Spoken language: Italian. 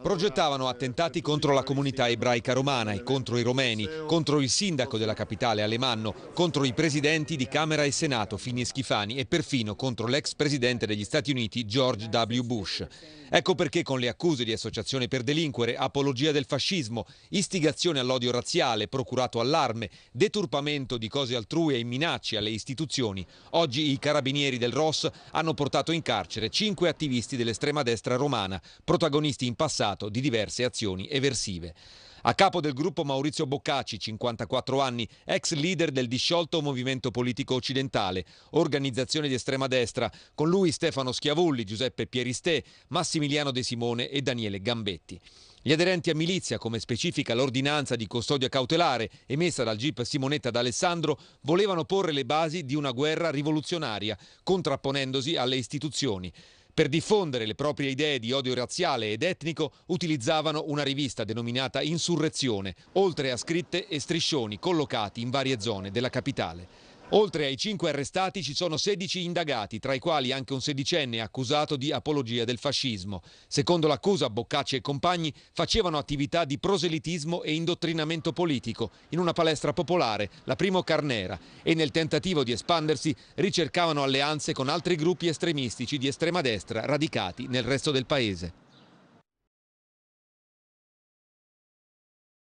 Progettavano attentati contro la comunità ebraica romana e contro i romeni, contro il sindaco della capitale Alemanno, contro i presidenti di Camera e Senato Fini e Schifani e perfino contro l'ex presidente degli Stati Uniti George W. Bush. Ecco perché con le accuse di associazione per delinquere, apologia del fascismo, istigazione all'odio razziale, procurato allarme, deturpamento di cose altrui e minacce alle istituzioni, oggi i carabinieri del ROS hanno portato in carcere cinque attivisti dell'estrema destra romana, protagonisti in passato accusato di diverse azioni eversive. A capo del gruppo Maurizio Boccacci, 54 anni, ex leader del disciolto Movimento Politico Occidentale, organizzazione di estrema destra, con lui Stefano Schiavulli, Giuseppe Pieristè, Massimiliano De Simone e Daniele Gambetti. Gli aderenti a milizia, come specifica l'ordinanza di custodia cautelare emessa dal GIP Simonetta d'Alessandro, volevano porre le basi di una guerra rivoluzionaria, contrapponendosi alle istituzioni. Per diffondere le proprie idee di odio razziale ed etnico utilizzavano una rivista denominata Insurrezione, oltre a scritte e striscioni collocati in varie zone della capitale. Oltre ai cinque arrestati ci sono 16 indagati, tra i quali anche un sedicenne accusato di apologia del fascismo. Secondo l'accusa, Boccacci e compagni facevano attività di proselitismo e indottrinamento politico in una palestra popolare, la Primo Carnera, e nel tentativo di espandersi ricercavano alleanze con altri gruppi estremistici di estrema destra radicati nel resto del paese.